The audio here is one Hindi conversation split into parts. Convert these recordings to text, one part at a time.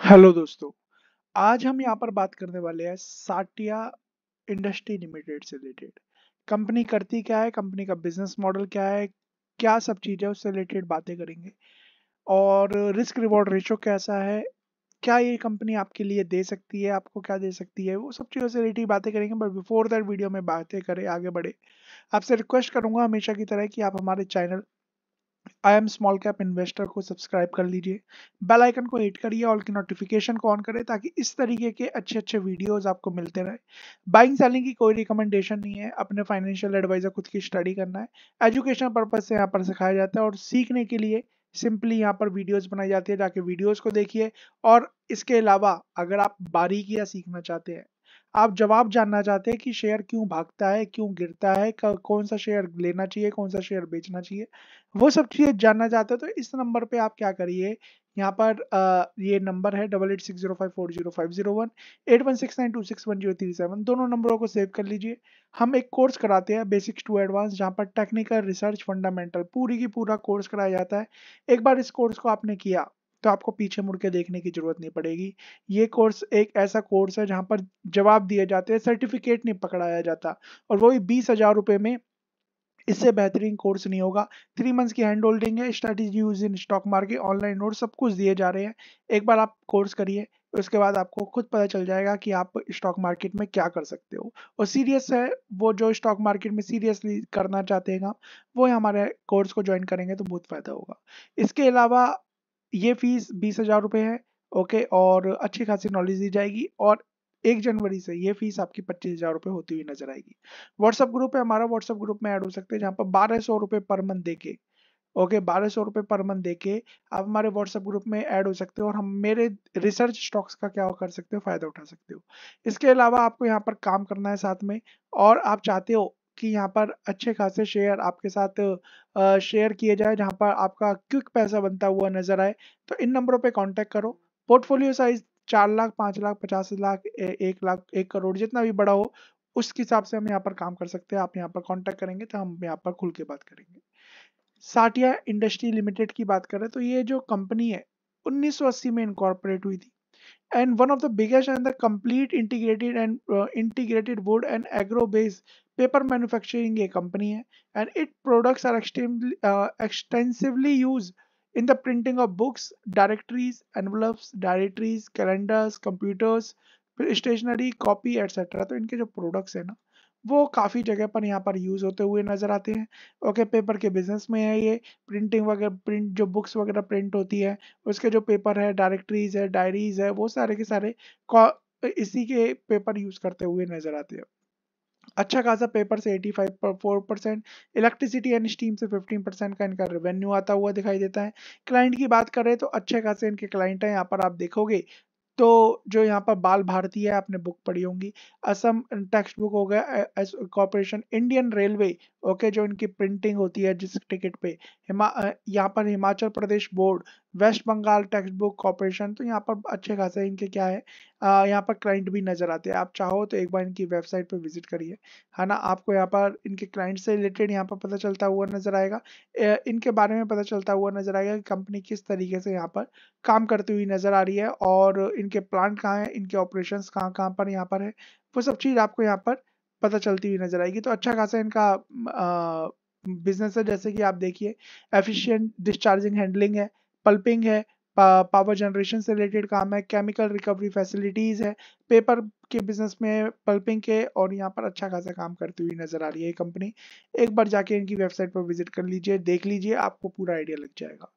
हेलो दोस्तों आज हम यहाँ पर बात करने वाले हैं साटिया इंडस्ट्री लिमिटेड से रिलेटेड कंपनी करती क्या है कंपनी का बिजनेस मॉडल क्या है क्या सब चीज़ें उससे रिलेटेड बातें करेंगे और रिस्क रिवॉर्ड रेशो कैसा है क्या ये कंपनी आपके लिए दे सकती है आपको क्या दे सकती है वो सब चीज़ों से रिलेटेड बातें करेंगे बट बिफोर दैट वीडियो में बातें करें आगे बढ़े आपसे रिक्वेस्ट करूंगा हमेशा की तरह कि आप हमारे channel I am small cap investor को सब्सक्राइब कर लीजिए बेल आइकन को हिट करिए और की नोटिफिकेशन को ऑन करें ताकि इस तरीके के अच्छे अच्छे वीडियोस आपको मिलते रहे बाइंग सेलिंग की कोई रिकमेंडेशन नहीं है अपने फाइनेंशियल एडवाइजर खुद की स्टडी करना है एजुकेशन पर्पज से यहाँ पर सिखाया जाता है और सीखने के लिए सिंपली यहाँ पर वीडियोज़ बनाई जाती है जाके वीडियोज़ को देखिए और इसके अलावा अगर आप बारीकियाँ सीखना चाहते हैं आप जवाब जानना चाहते हैं कि शेयर क्यों भागता है क्यों गिरता है कौन सा शेयर लेना चाहिए कौन सा शेयर बेचना चाहिए वो सब चीज़ें जानना चाहते हो तो इस नंबर पे आप क्या करिए यहाँ पर आ, ये नंबर है double eight six zero five four zero five zero one eight one six nine two six one zero three seven दोनों नंबरों को सेव कर लीजिए हम एक कोर्स कराते हैं बेसिक्स टू एडवांस जहाँ पर टेक्निकल रिसर्च फंडामेंटल पूरी की पूरा कोर्स कराया जाता है एक बार इस कोर्स को आपने किया तो आपको पीछे मुड़ के देखने की जरूरत नहीं पड़ेगी ये कोर्स एक ऐसा कोर्स है जहाँ पर जवाब दिए जाते हैं सर्टिफिकेट नहीं पकड़ाया जाता और वही बीस हजार रुपये में इससे बेहतरीन कोर्स नहीं होगा थ्री मंथ्स की हैंड होल्डिंग है strategy use in stock market online note सब कुछ दिए जा रहे हैं एक बार आप कोर्स करिए उसके बाद आपको खुद पता चल जाएगा कि आप स्टॉक मार्केट में क्या कर सकते हो और सीरियस है वो जो स्टॉक मार्केट में सीरियसली करना चाहते हैं आप वो हमारे कोर्स को ज्वाइन करेंगे तो बहुत फ़ायदा होगा इसके अलावा ये फीस बीस हज़ार रुपये है ओके और अच्छी खासी नॉलेज दी जाएगी और एक जनवरी से ये फीस आपकी पच्चीस हजार रुपये होती हुई नजर आएगी व्हाट्सएप ग्रुप है हमारा व्हाट्सएप ग्रुप में ऐड हो सकते हैं जहाँ पर बारह सौ रुपये पर मंथ देके ओके बारह सौ रुपये पर मंथ देके आप हमारे व्हाट्सएप ग्रुप में ऐड हो सकते हो और हम मेरे रिसर्च स्टॉक्स का क्या कर सकते हो फायदा उठा सकते हो इसके अलावा आपको यहाँ पर काम करना है साथ में और आप चाहते हो कि यहाँ पर अच्छे खासे शेयर आपके साथ शेयर किए जाए जहाँ पर आपका क्विक पैसा बनता हुआ नजर आए तो इन नंबरों पे कांटेक्ट करो पोर्टफोलियो साइज चार लाख पाँच लाख पचास लाख एक लाख एक करोड़ जितना भी बड़ा हो उसके हिसाब से हम यहाँ पर काम कर सकते हैं आप यहाँ पर कॉन्टेक्ट करेंगे तो हम यहाँ पर खुल के बात करेंगे साटिया इंडस्ट्री लिमिटेड की बात करें तो ये जो कंपनी है 1980 में इनकॉर्पोरेट हुई थी and one of the biggest and the complete integrated and uh, integrated wood and agro base paper manufacturing a company hai, and it products are extremely uh, extensively used in the printing of books directories envelopes directories calendars computers stationery copy etc to inke jo products hai na वो काफ़ी जगह पर यहाँ पर यूज़ होते हुए नज़र आते हैं ओके पेपर के बिजनेस में है ये प्रिंटिंग वगैरह प्रिंट जो बुक्स वगैरह प्रिंट होती है उसके जो पेपर है डायरेक्टरीज है डायरीज है वो सारे के सारे इसी के पेपर यूज़ करते हुए नज़र आते हैं अच्छा खासा पेपर से 85 four percent electricity and steam से 15 परसेंट का इनका रेवेन्यू आता हुआ दिखाई देता है क्लाइंट की बात करें तो अच्छे खासे इनके क्लाइंट हैं यहाँ पर आप देखोगे तो जो यहाँ पर बाल भारती है आपने बुक पढ़ी होंगी असम टेक्स्ट बुक हो गया कॉरपोरेशन इंडियन रेलवे ओके जो इनकी प्रिंटिंग होती है जिस टिकट पे हिमा यहाँ पर Himachal Pradesh board West Bengal text book corporation तो यहाँ पर अच्छे खासे इनके क्या है यहाँ पर क्लाइंट भी नज़र आते हैं आप चाहो तो एक बार इनकी वेबसाइट पर विजिट करिए है ना आपको यहाँ पर इनके क्लाइंट से रिलेटेड यहाँ पर पता चलता हुआ नज़र आएगा इनके बारे में पता चलता हुआ नज़र आएगा कि कंपनी किस तरीके से यहाँ पर काम करती हुई नज़र आ रही है और इनके प्लांट कहाँ हैं इनके ऑपरेशन कहाँ कहाँ पर यहाँ पर है वो सब चीज़ आपको यहाँ पर पता चलती हुई नज़र आएगी तो अच्छा खासा इनका बिजनेस है जैसे कि आप देखिए एफिशिएंट डिस्चार्जिंग हैंडलिंग है पल्पिंग है पावर जनरेशन से रिलेटेड काम है केमिकल रिकवरी फैसिलिटीज़ है पेपर के बिजनेस में पल्पिंग के और यहाँ पर अच्छा खासा काम करती हुई नज़र आ रही है कंपनी एक बार जाके इनकी वेबसाइट पर विजिट कर लीजिए देख लीजिए आपको पूरा आइडिया लग जाएगा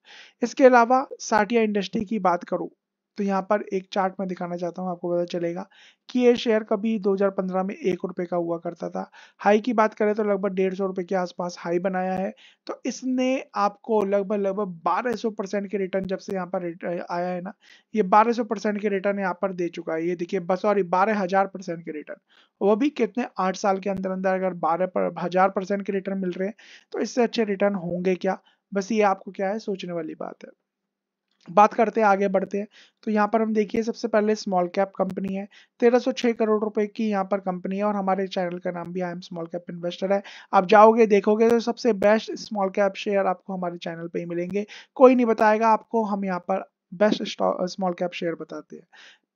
इसके अलावा साटिया इंडस्ट्री की बात करूँ तो यहाँ पर एक चार्ट में दिखाना चाहता हूँ आपको पता चलेगा कि ये शेयर कभी 2015 में एक रुपये का हुआ करता था हाई की बात करें तो लगभग डेढ़ सौ रुपये के आसपास हाई बनाया है तो इसने आपको लगभग लगभग 1200 परसेंट के रिटर्न जब से यहाँ पर आया है ना ये 1200 परसेंट के रिटर्न यहाँ पर दे चुका है ये देखिए बस सॉरी बारह हजार परसेंट के रिटर्न वो भी कितने आठ साल के अंदर अंदर अगर बारह पर, हजार परसेंट के रिटर्न मिल रहे हैं तो इससे अच्छे रिटर्न होंगे क्या बस ये आपको क्या है सोचने वाली बात है बात करते हैं आगे बढ़ते हैं तो यहाँ पर हम देखिए सबसे पहले स्मॉल कैप कंपनी है 1306 करोड़ रुपए की यहाँ पर कंपनी है और हमारे चैनल का नाम भी I am small cap investor है आप जाओगे देखोगे तो सबसे बेस्ट स्मॉल कैप शेयर आपको हमारे चैनल पे ही मिलेंगे कोई नहीं बताएगा आपको हम यहाँ पर बेस्ट स्मॉल कैप शेयर बताते हैं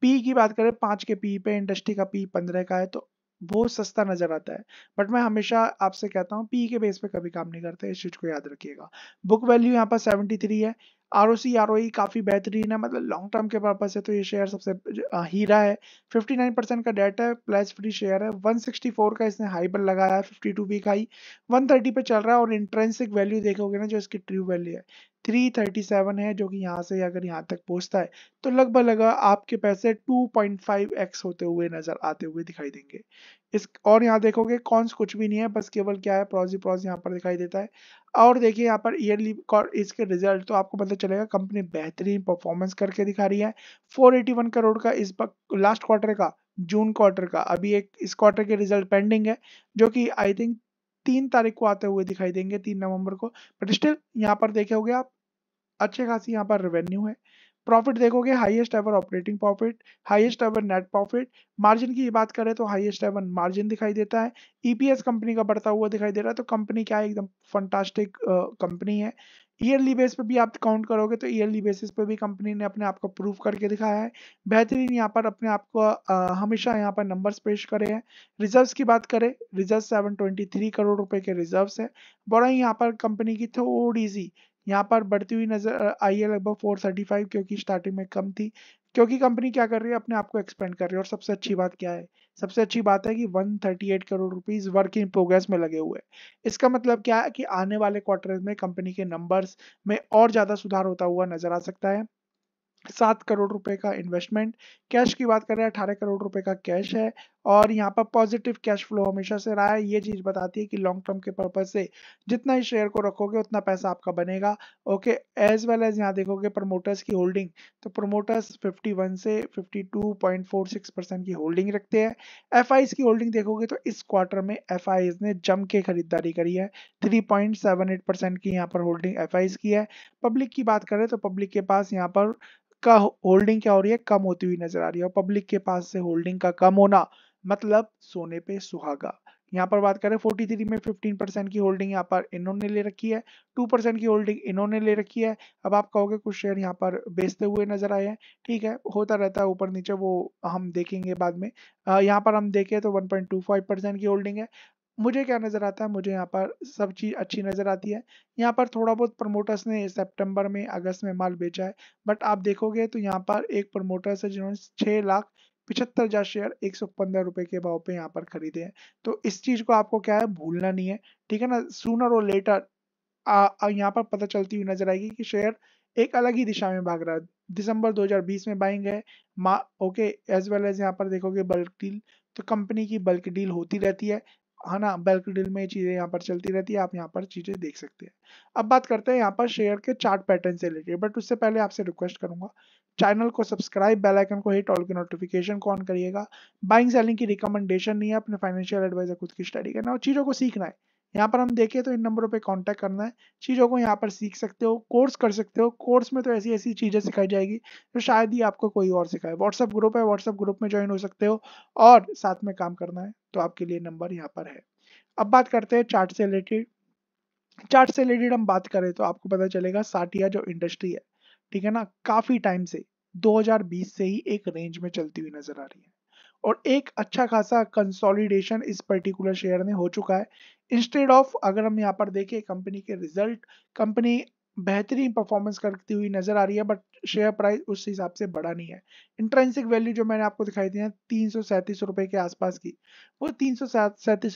पी की बात करें पाँच के पी पे इंडस्ट्री का पी पंद्रह का है तो बहुत सस्ता नजर आता है बट मैं हमेशा आपसे कहता हूँ पी के बेस पे कभी काम नहीं करते इस चीज को याद रखिएगा बुक वैल्यू यहाँ पर सेवेंटी थ्री है R O C R O E e काफ़ी बेहतरीन है मतलब लॉन्ग टर्म के पर्पज से तो ये शेयर सबसे हीरा है फिफ्टी नाइन परसेंट का डेट है प्लस फ्री शेयर है वन सिक्सटी फोर का इसने हाई पर लगाया है fifty two week high one thirty पे चल रहा है और इंट्रेंसिक वैल्यू देखोगे ना जो इसकी ट्रू वैल्यू है 337 है जो कि यहाँ से अगर यहाँ तक पहुँचता है तो लगभग लगा आपके पैसे 2.5x होते हुए नजर आते हुए दिखाई देंगे इस और यहाँ देखोगे कॉन्स कुछ भी नहीं है बस केवल क्या है प्रोजी प्रॉज यहाँ पर दिखाई देता है और देखिए यहाँ पर ईयरली इसके रिजल्ट तो आपको पता चलेगा कंपनी बेहतरीन परफॉर्मेंस करके दिखा रही है फोर करोड़ का इस लास्ट क्वार्टर का जून क्वार्टर का अभी एक इस क्वार्टर के रिजल्ट पेंडिंग है जो कि आई थिंक तीन तारीख को आते हुए दिखाई देंगे तीन नवंबर को बट स्टिल यहाँ पर देखे आप अच्छे खासी यहाँ पर रेवेन्यू है प्रॉफिट देखोगे highest ever operating profit highest ever net profit margin की बात करें तो हाईएस्ट एवर मार्जिन दिखाई देता है ईपीएस e कंपनी का बढ़ता हुआ दिखाई दे रहा है तो कंपनी क्या है एकदम फंटास्टिक कंपनी है ईयरली बेस पर भी आप काउंट करोगे तो ईयरली बेसिस पर भी कंपनी ने अपने आप को प्रूव करके दिखाया है बेहतरीन यहाँ पर अपने आप को हमेशा यहाँ पर नंबर्स पेश करे हैं रिजर्व्स की बात करें रिजर्व 723 करोड़ रुपए के रिजर्व्स है बड़ा यहाँ पर कंपनी की थोड़ी सी यहाँ पर बढ़ती हुई नजर आई है लगभग 435 क्योंकि स्टार्टिंग में कम थी क्योंकि कंपनी क्या कर रही है अपने आप को एक्सपेंड कर रही है और सबसे अच्छी बात क्या है सबसे अच्छी बात है कि 138 crore rupees work in progress में लगे हुए इसका मतलब क्या है कि आने वाले क्वार्टर में कंपनी के नंबर्स में और ज़्यादा सुधार होता हुआ नजर आ सकता है सात करोड़ रुपए का इन्वेस्टमेंट कैश की बात कर रहे हैं अठारह करोड़ रुपए का कैश है और यहाँ पर पॉजिटिव कैश फ्लो हमेशा से रहा है ये चीज़ बताती है कि लॉन्ग टर्म के पर्पज से जितना ही शेयर को रखोगे उतना पैसा आपका बनेगा ओके एज वेल एज यहाँ देखोगे प्रमोटर्स की होल्डिंग तो प्रमोटर्स 51 से 52.46 परसेंट की होल्डिंग रखते हैं एफ की होल्डिंग देखोगे तो इस क्वार्टर में एफ ने जम के खरीदारी करी है थ्री परसेंट की यहाँ पर होल्डिंग एफ की है पब्लिक की बात करें तो पब्लिक के पास यहाँ पर का होल्डिंग क्या हो रही है कम होती हुई नजर आ रही है और पब्लिक के पास से होल्डिंग का कम होना मतलब सोने पे सुहागा यहाँ पर बात करें 43 में 15 परसेंट की होल्डिंग यहाँ पर इन्होंने ले रखी है 2 परसेंट की होल्डिंग इन्होंने ले रखी है अब आप कहोगे कुछ शेयर यहाँ पर बेचते हुए नजर आए हैं ठीक है होता रहता है ऊपर नीचे वो हम देखेंगे बाद में यहाँ पर हम देखें तो 1.25 परसेंट की होल्डिंग है मुझे क्या नज़र आता है मुझे यहाँ पर सब चीज़ अच्छी नज़र आती है यहाँ पर थोड़ा बहुत प्रमोटर्स ने सितंबर में अगस्त में माल बेचा है बट आप देखोगे तो यहाँ पर एक प्रमोटर्स है जिन्होंने छः लाख पिछहत्तर हजार शेयर एक सौ पंद्रह रुपये के भाव पे यहाँ पर खरीदे हैं तो इस चीज़ को आपको क्या है भूलना नहीं है ठीक है ना सूनर और लेटर यहाँ पर पता चलती हुई नजर आएगी कि शेयर एक अलग ही दिशा में भाग रहा है दिसंबर 2020 में बाइंग है मा ओके एज वेल एज यहाँ पर देखोगे बल्क डील तो कंपनी की बल्क डील होती रहती है है हाँ ना डील में चीज़ें यहाँ पर चलती रहती है आप यहाँ पर चीज़ें देख सकते हैं अब बात करते हैं यहाँ पर शेयर के चार्ट पैटर्न से रिलेटेड बट उससे पहले आपसे रिक्वेस्ट करूंगा चैनल को सब्सक्राइब बेल आइकन को हिट ऑल की नोटिफिकेशन को ऑन करिएगा बाइंग सेलिंग की रिकमेंडेशन नहीं है अपने फाइनेंशियल एडवाइजर खुद की स्टडी करना और चीज़ों को सीखना है यहाँ पर हम देखें तो इन नंबरों पे कांटेक्ट करना है चीज़ों को यहाँ पर सीख सकते हो कोर्स कर सकते हो कोर्स में तो ऐसी ऐसी चीज़ें सिखाई जाएगी जो शायद ही आपको कोई और सिखाए व्हाट्सअप ग्रुप है व्हाट्सअप ग्रुप में ज्वाइन हो सकते हो और साथ में काम करना है तो आपके लिए नंबर यहाँ पर है अब बात करते हैं चार्ट से रिलेटेड चार्ट से रिलेटेड हम बात करें तो आपको पता चलेगा साटिया जो इंडस्ट्री है ठीक है ना काफ़ी टाइम से 2020 से ही एक रेंज में चलती हुई नजर आ रही है और एक अच्छा खासा कंसोलिडेशन इस पर्टिकुलर शेयर में हो चुका है इंस्टेड ऑफ अगर हम यहाँ पर देखें कंपनी के रिजल्ट कंपनी बेहतरीन परफॉर्मेंस करती हुई नजर आ रही है बट शेयर प्राइस उस हिसाब से बड़ा नहीं है इंट्रेंसिक वैल्यू जो मैंने आपको दिखाई दी है तीन रुपए के आसपास की वो तीन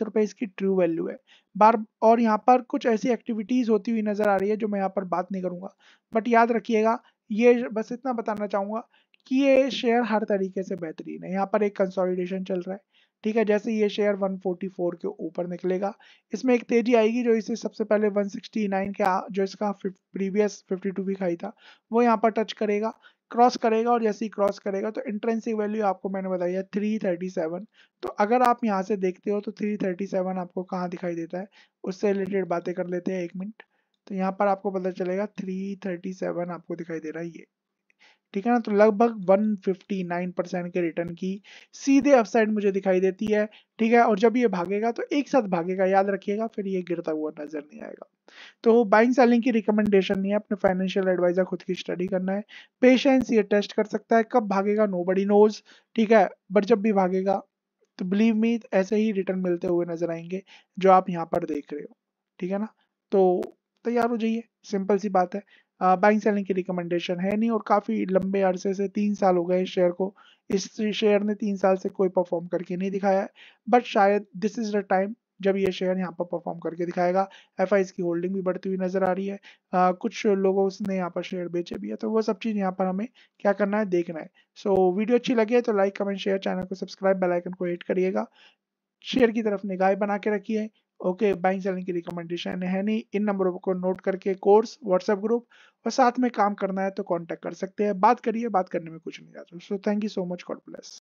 रुपए इसकी ट्रू वैल्यू है बार और यहाँ पर कुछ ऐसी एक्टिविटीज होती हुई नजर आ रही है जो मैं यहाँ पर बात नहीं करूंगा बट याद रखिएगा ये बस इतना बताना चाहूंगा कि ये शेयर हर तरीके से बेहतरीन है यहाँ पर एक कंसोलिडेशन चल रहा है ठीक है जैसे ये शेयर 144 के ऊपर निकलेगा इसमें एक तेजी आएगी जो इसे सबसे पहले 169 के जो इसका प्रीवियस 52 भी खाई था वो यहाँ पर टच करेगा क्रॉस करेगा और जैसे ही क्रॉस करेगा तो इंट्रेंसिक वैल्यू आपको मैंने बताया 337 तो अगर आप यहाँ से देखते हो तो 337 आपको कहाँ दिखाई देता है उससे रिलेटेड बातें कर लेते हैं एक मिनट तो यहाँ पर आपको पता चलेगा सेवन आपको दिखाई दे रहा है ये ठीक है ना तो लगभग 159 परसेंट के रिटर्न की सीधे अपसाइड मुझे दिखाई देती है ठीक है और जब ये भागेगा तो एक साथ भागेगा याद रखिएगा फिर ये गिरता हुआ नजर नहीं आएगा तो बाइंग सेलिंग की रिकमेंडेशन नहीं है अपने फाइनेंशियल एडवाइजर खुद की स्टडी करना है पेशेंस ये टेस्ट कर सकता है कब भागेगा नो बडी नोज ठीक है बट जब भी भागेगा तो बिलीव मी ऐसे ही रिटर्न मिलते हुए नजर आएंगे जो आप यहाँ पर देख रहे हो ठीक है ना तो तैयार हो जाइए सिंपल सी बात है बाइंग सेलिंग की रिकमेंडेशन है नहीं और काफ़ी लंबे अरसे से तीन साल हो गए इस शेयर को इस शेयर ने तीन साल से कोई परफॉर्म करके नहीं दिखाया बट शायद दिस इज़ द टाइम जब ये शेयर यहाँ पर परफॉर्म करके दिखाएगा एफ की होल्डिंग भी बढ़ती हुई नजर आ रही है आ, कुछ लोगों उसने यहाँ पर शेयर बेचे भी है तो वो सब चीज़ यहाँ पर हमें क्या करना है देखना है सो so, वीडियो अच्छी लगी है तो लाइक कमेंट शेयर चैनल को सब्सक्राइब बेलाइकन को हिट करिएगा शेयर की तरफ निगाह बना के रखिए ओके बाइंग सेलिंग की रिकमेंडेशन है नहीं इन नंबरों को नोट करके कोर्स व्हाट्सएप ग्रुप और साथ में काम करना है तो कॉन्टैक्ट कर सकते हैं बात करिए बात करने में कुछ नहीं जाता so thank you so much God bless